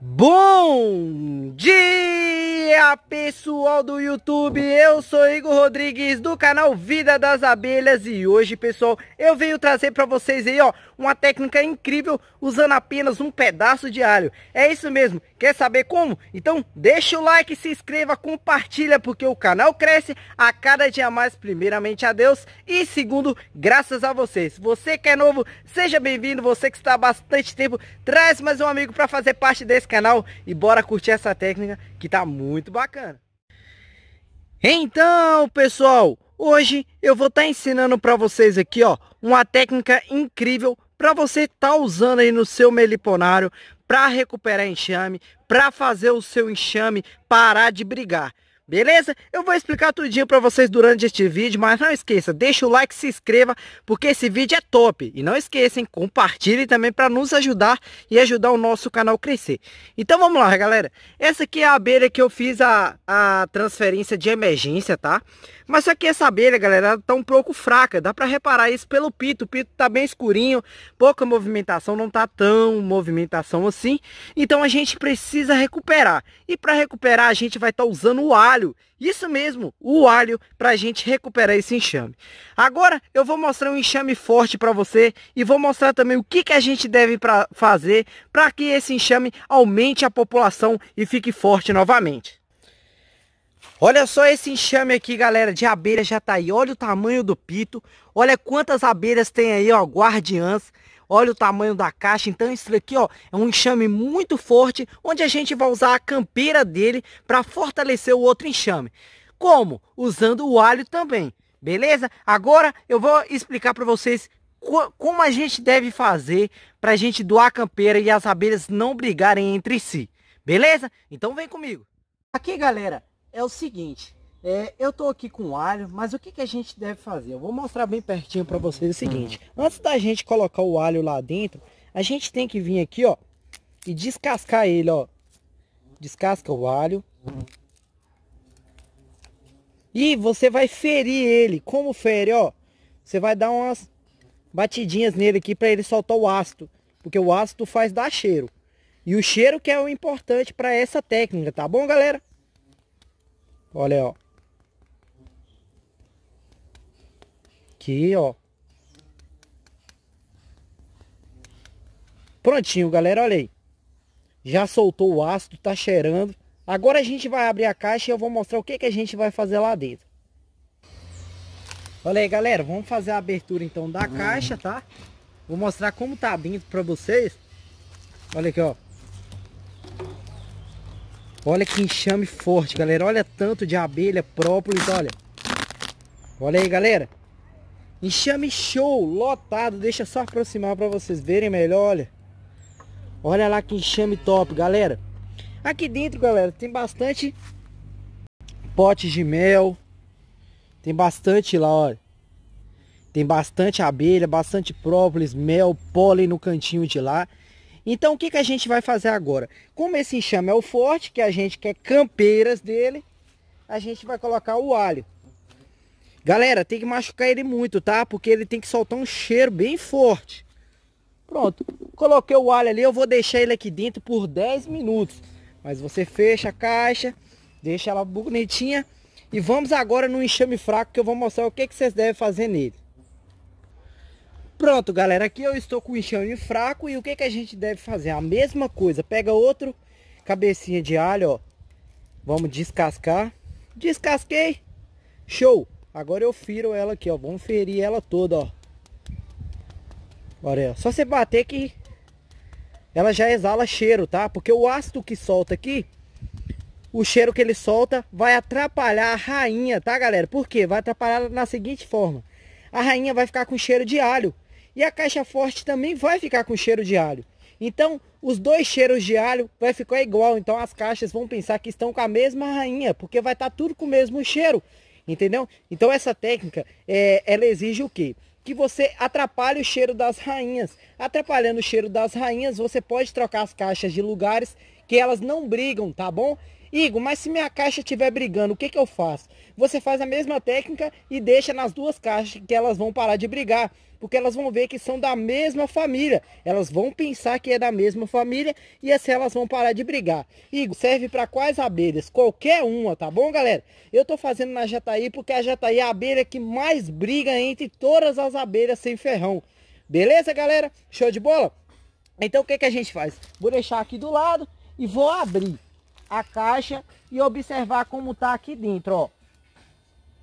Bom dia! dia é pessoal do YouTube, eu sou Igor Rodrigues do canal Vida das Abelhas e hoje pessoal eu venho trazer para vocês aí ó, uma técnica incrível usando apenas um pedaço de alho, é isso mesmo, quer saber como? Então deixa o like, se inscreva, compartilha porque o canal cresce a cada dia mais primeiramente a Deus e segundo graças a vocês, você que é novo seja bem-vindo, você que está há bastante tempo traz mais um amigo para fazer parte desse canal e bora curtir essa técnica que tá muito muito bacana. Então, pessoal, hoje eu vou estar tá ensinando para vocês aqui, ó, uma técnica incrível para você estar tá usando aí no seu meliponário para recuperar enxame, para fazer o seu enxame parar de brigar. Beleza? Eu vou explicar tudinho para vocês durante este vídeo, mas não esqueça, deixa o like, se inscreva, porque esse vídeo é top. E não esqueçam, compartilhe também para nos ajudar e ajudar o nosso canal crescer. Então vamos lá, galera. Essa aqui é a abelha que eu fiz a, a transferência de emergência, tá? Mas só que essa abelha, galera, tá um pouco fraca. Dá para reparar isso pelo pito. O pito tá bem escurinho, pouca movimentação, não tá tão movimentação assim. Então a gente precisa recuperar. E para recuperar, a gente vai estar tá usando o alho alho. Isso mesmo, o alho para a gente recuperar esse enxame. Agora eu vou mostrar um enxame forte para você e vou mostrar também o que, que a gente deve pra fazer para que esse enxame aumente a população e fique forte novamente. Olha só esse enxame aqui, galera, de abelha já tá aí. Olha o tamanho do pito. Olha quantas abelhas tem aí, ó, guardiãs. Olha o tamanho da caixa. Então isso daqui ó, é um enxame muito forte, onde a gente vai usar a campeira dele para fortalecer o outro enxame. Como? Usando o alho também. Beleza? Agora eu vou explicar para vocês como a gente deve fazer para a gente doar a campeira e as abelhas não brigarem entre si. Beleza? Então vem comigo. Aqui, galera, é o seguinte. É, eu tô aqui com alho, mas o que, que a gente deve fazer? Eu vou mostrar bem pertinho para vocês o seguinte. Uhum. Antes da gente colocar o alho lá dentro, a gente tem que vir aqui, ó, e descascar ele, ó. Descasca o alho. E você vai ferir ele. Como fere, ó? Você vai dar umas batidinhas nele aqui para ele soltar o ácido. Porque o ácido faz dar cheiro. E o cheiro que é o importante para essa técnica, tá bom, galera? Olha, ó. aqui, ó. Prontinho, galera, olha aí. Já soltou o ácido, tá cheirando. Agora a gente vai abrir a caixa e eu vou mostrar o que, que a gente vai fazer lá dentro. Olha aí, galera, vamos fazer a abertura então da caixa, tá? Vou mostrar como tá abrindo pra vocês. Olha aqui, ó. Olha que enxame forte, galera. Olha tanto de abelha, própolis, olha. Olha aí, galera. Enxame show, lotado. Deixa só aproximar para vocês verem melhor, olha. Olha lá que enxame top, galera. Aqui dentro, galera, tem bastante potes de mel. Tem bastante lá, olha. Tem bastante abelha, bastante própolis, mel, pólen no cantinho de lá. Então o que, que a gente vai fazer agora? Como esse enxame é o forte, que a gente quer campeiras dele, a gente vai colocar o alho. Galera, tem que machucar ele muito, tá? Porque ele tem que soltar um cheiro bem forte. Pronto, coloquei o alho ali, eu vou deixar ele aqui dentro por 10 minutos. Mas você fecha a caixa, deixa ela bonitinha. E vamos agora no enxame fraco que eu vou mostrar o que, que vocês devem fazer nele. Pronto, galera, aqui eu estou com o enxame fraco e o que, que a gente deve fazer? A mesma coisa, pega outro cabecinha de alho, ó. Vamos descascar. Descasquei, show! Agora eu firo ela aqui, ó. Vamos ferir ela toda, ó. Olha, só você bater que ela já exala cheiro, tá? Porque o ácido que solta aqui, o cheiro que ele solta vai atrapalhar a rainha, tá, galera? Por quê? Vai atrapalhar na seguinte forma. A rainha vai ficar com cheiro de alho. E a caixa forte também vai ficar com cheiro de alho. Então, os dois cheiros de alho vai ficar igual. Então, as caixas vão pensar que estão com a mesma rainha, porque vai estar tá tudo com o mesmo cheiro. Entendeu? Então essa técnica, é, ela exige o quê? Que você atrapalhe o cheiro das rainhas. Atrapalhando o cheiro das rainhas, você pode trocar as caixas de lugares que elas não brigam, tá bom? Igor, mas se minha caixa estiver brigando, o que, que eu faço? Você faz a mesma técnica e deixa nas duas caixas que elas vão parar de brigar. Porque elas vão ver que são da mesma família. Elas vão pensar que é da mesma família e assim elas vão parar de brigar. Igor, serve para quais abelhas? Qualquer uma, tá bom, galera? Eu tô fazendo na jataí porque a jataí é a abelha que mais briga entre todas as abelhas sem ferrão. Beleza, galera? Show de bola? Então o que, que a gente faz? Vou deixar aqui do lado e vou abrir a caixa e observar como tá aqui dentro, ó.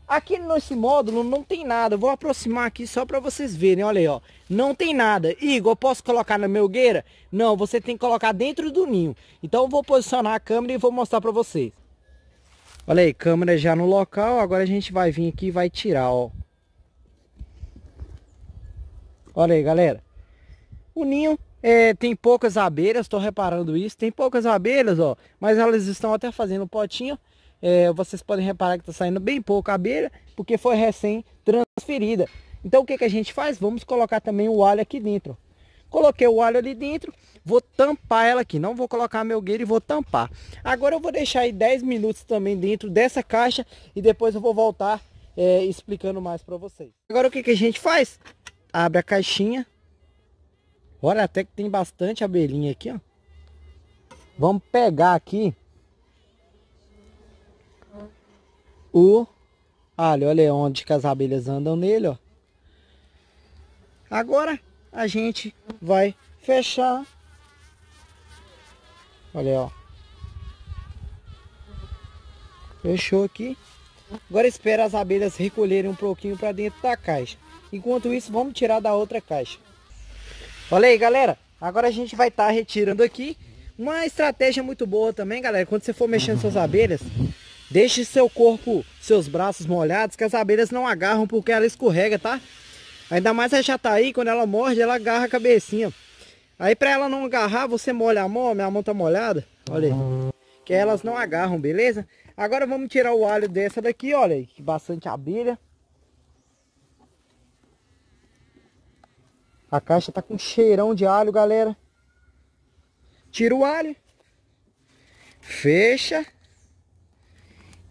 Aqui nesse módulo não tem nada, eu vou aproximar aqui só para vocês verem, olha aí, ó. Não tem nada. Igor, eu posso colocar na melgueira? Não, você tem que colocar dentro do ninho. Então eu vou posicionar a câmera e vou mostrar para vocês. Olha aí, câmera já no local, agora a gente vai vir aqui e vai tirar, ó. Olha aí, galera. O ninho é, tem poucas abelhas, estou reparando isso. Tem poucas abelhas, ó. Mas elas estão até fazendo potinho. É, vocês podem reparar que está saindo bem pouca abelha, porque foi recém transferida. Então o que, que a gente faz? Vamos colocar também o alho aqui dentro. Coloquei o alho ali dentro, vou tampar ela aqui. Não vou colocar meu gueiro e vou tampar. Agora eu vou deixar aí 10 minutos também dentro dessa caixa e depois eu vou voltar é, explicando mais para vocês. Agora o que, que a gente faz? Abre a caixinha, Olha até que tem bastante abelhinha aqui, ó. Vamos pegar aqui o olha Olha onde que as abelhas andam nele, ó. Agora a gente vai fechar. Olha, ó. Fechou aqui. Agora espera as abelhas recolherem um pouquinho para dentro da caixa. Enquanto isso, vamos tirar da outra caixa. Olha aí, galera. Agora a gente vai estar tá retirando aqui. Uma estratégia muito boa também, galera. Quando você for mexendo suas abelhas, deixe seu corpo, seus braços molhados, que as abelhas não agarram porque ela escorrega, tá? Ainda mais a tá aí, quando ela morde, ela agarra a cabecinha. Aí pra ela não agarrar, você molha a mão, minha mão tá molhada. Olha aí. Que elas não agarram, beleza? Agora vamos tirar o alho dessa daqui, olha aí. Bastante abelha. A caixa tá com cheirão de alho, galera. Tira o alho. Fecha.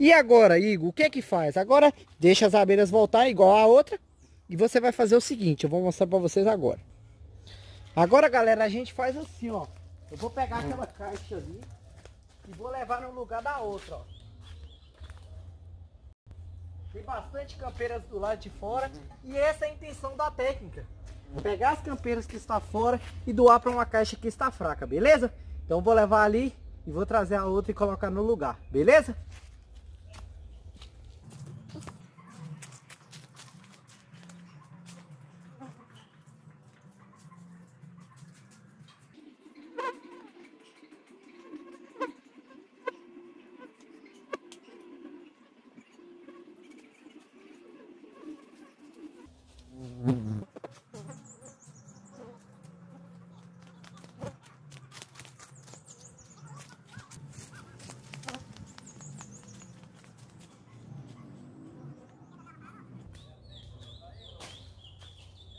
E agora, Igor, o que é que faz? Agora deixa as abelhas voltar igual a outra. E você vai fazer o seguinte, eu vou mostrar pra vocês agora. Agora, galera, a gente faz assim, ó. Eu vou pegar aquela caixa ali e vou levar no lugar da outra, ó. Tem bastante campeiras do lado de fora e essa é a intenção da técnica pegar as campeiras que está fora e doar para uma caixa que está fraca, beleza? Então vou levar ali e vou trazer a outra e colocar no lugar, beleza?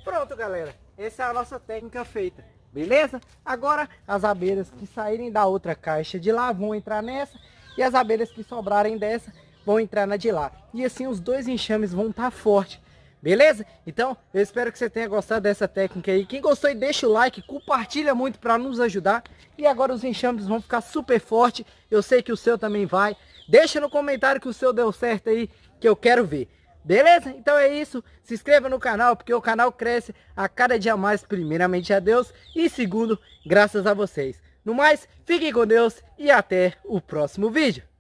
Pronto, galera. Essa é a nossa técnica feita. Beleza? Agora, as abelhas que saírem da outra caixa de lá vão entrar nessa. E as abelhas que sobrarem dessa vão entrar na de lá. E assim os dois enxames vão estar tá forte. Beleza? Então, eu espero que você tenha gostado dessa técnica aí. Quem gostou, deixa o like, compartilha muito para nos ajudar. E agora os enxames vão ficar super forte. Eu sei que o seu também vai. Deixa no comentário que o seu deu certo aí, que eu quero ver. Beleza? Então é isso. Se inscreva no canal, porque o canal cresce a cada dia mais, primeiramente a Deus e segundo, graças a vocês. No mais, fiquem com Deus e até o próximo vídeo.